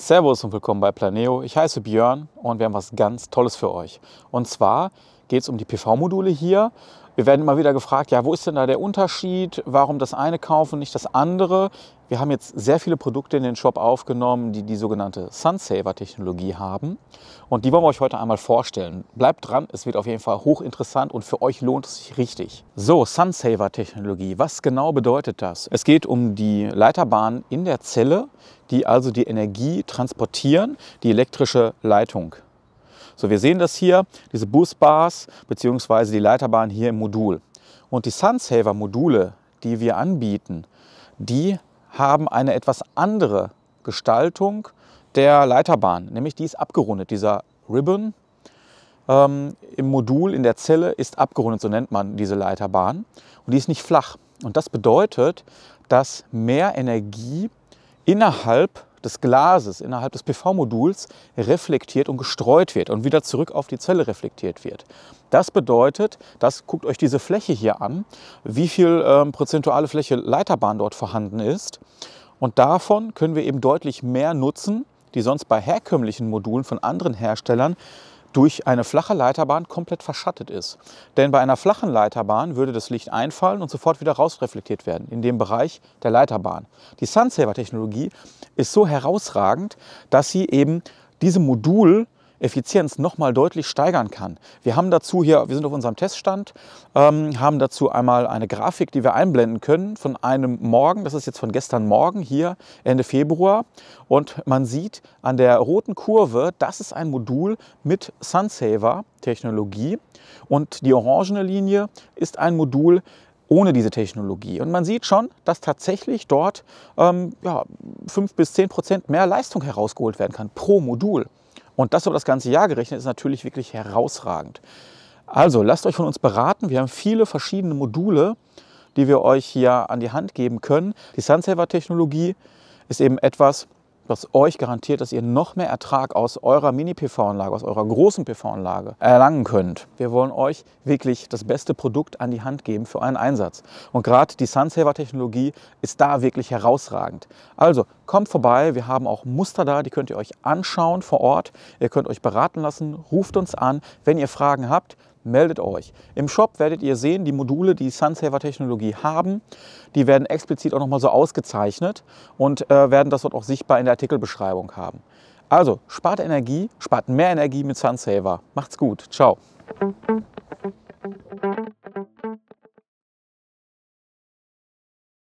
Servus und willkommen bei Planeo. Ich heiße Björn und wir haben was ganz Tolles für euch. Und zwar geht es um die PV-Module hier. Wir werden immer wieder gefragt, ja, wo ist denn da der Unterschied? Warum das eine kaufen, nicht das andere? Wir haben jetzt sehr viele Produkte in den Shop aufgenommen, die die sogenannte Sunsaver-Technologie haben. Und die wollen wir euch heute einmal vorstellen. Bleibt dran, es wird auf jeden Fall hochinteressant und für euch lohnt es sich richtig. So, Sunsaver-Technologie, was genau bedeutet das? Es geht um die Leiterbahn in der Zelle, die also die Energie transportieren, die elektrische Leitung so, wir sehen das hier, diese Busbars bzw. die Leiterbahn hier im Modul. Und die Sunsaver-Module, die wir anbieten, die haben eine etwas andere Gestaltung der Leiterbahn, nämlich die ist abgerundet. Dieser Ribbon ähm, im Modul, in der Zelle, ist abgerundet, so nennt man diese Leiterbahn. Und die ist nicht flach. Und das bedeutet, dass mehr Energie innerhalb des Glases innerhalb des PV-Moduls reflektiert und gestreut wird und wieder zurück auf die Zelle reflektiert wird. Das bedeutet, das guckt euch diese Fläche hier an, wie viel ähm, prozentuale Fläche Leiterbahn dort vorhanden ist. Und davon können wir eben deutlich mehr nutzen, die sonst bei herkömmlichen Modulen von anderen Herstellern durch eine flache Leiterbahn komplett verschattet ist. Denn bei einer flachen Leiterbahn würde das Licht einfallen und sofort wieder rausreflektiert werden, in dem Bereich der Leiterbahn. Die Sunsaver-Technologie ist so herausragend, dass sie eben diesem Modul Effizienz nochmal deutlich steigern kann. Wir haben dazu hier, wir sind auf unserem Teststand, ähm, haben dazu einmal eine Grafik, die wir einblenden können von einem Morgen, das ist jetzt von gestern Morgen hier Ende Februar und man sieht an der roten Kurve, das ist ein Modul mit Sunsaver Technologie und die orangene Linie ist ein Modul, ohne diese Technologie. Und man sieht schon, dass tatsächlich dort ähm, ja, 5 bis 10 Prozent mehr Leistung herausgeholt werden kann pro Modul. Und das über das ganze Jahr gerechnet ist natürlich wirklich herausragend. Also lasst euch von uns beraten. Wir haben viele verschiedene Module, die wir euch hier an die Hand geben können. Die Sunsaver-Technologie ist eben etwas, was euch garantiert, dass ihr noch mehr Ertrag aus eurer Mini-PV-Anlage, aus eurer großen PV-Anlage erlangen könnt. Wir wollen euch wirklich das beste Produkt an die Hand geben für euren Einsatz. Und gerade die Sunsaver-Technologie ist da wirklich herausragend. Also kommt vorbei, wir haben auch Muster da, die könnt ihr euch anschauen vor Ort. Ihr könnt euch beraten lassen, ruft uns an, wenn ihr Fragen habt meldet euch. Im Shop werdet ihr sehen, die Module, die Sunsaver-Technologie haben, die werden explizit auch nochmal so ausgezeichnet und äh, werden das dort auch sichtbar in der Artikelbeschreibung haben. Also spart Energie, spart mehr Energie mit Sunsaver. Macht's gut. Ciao.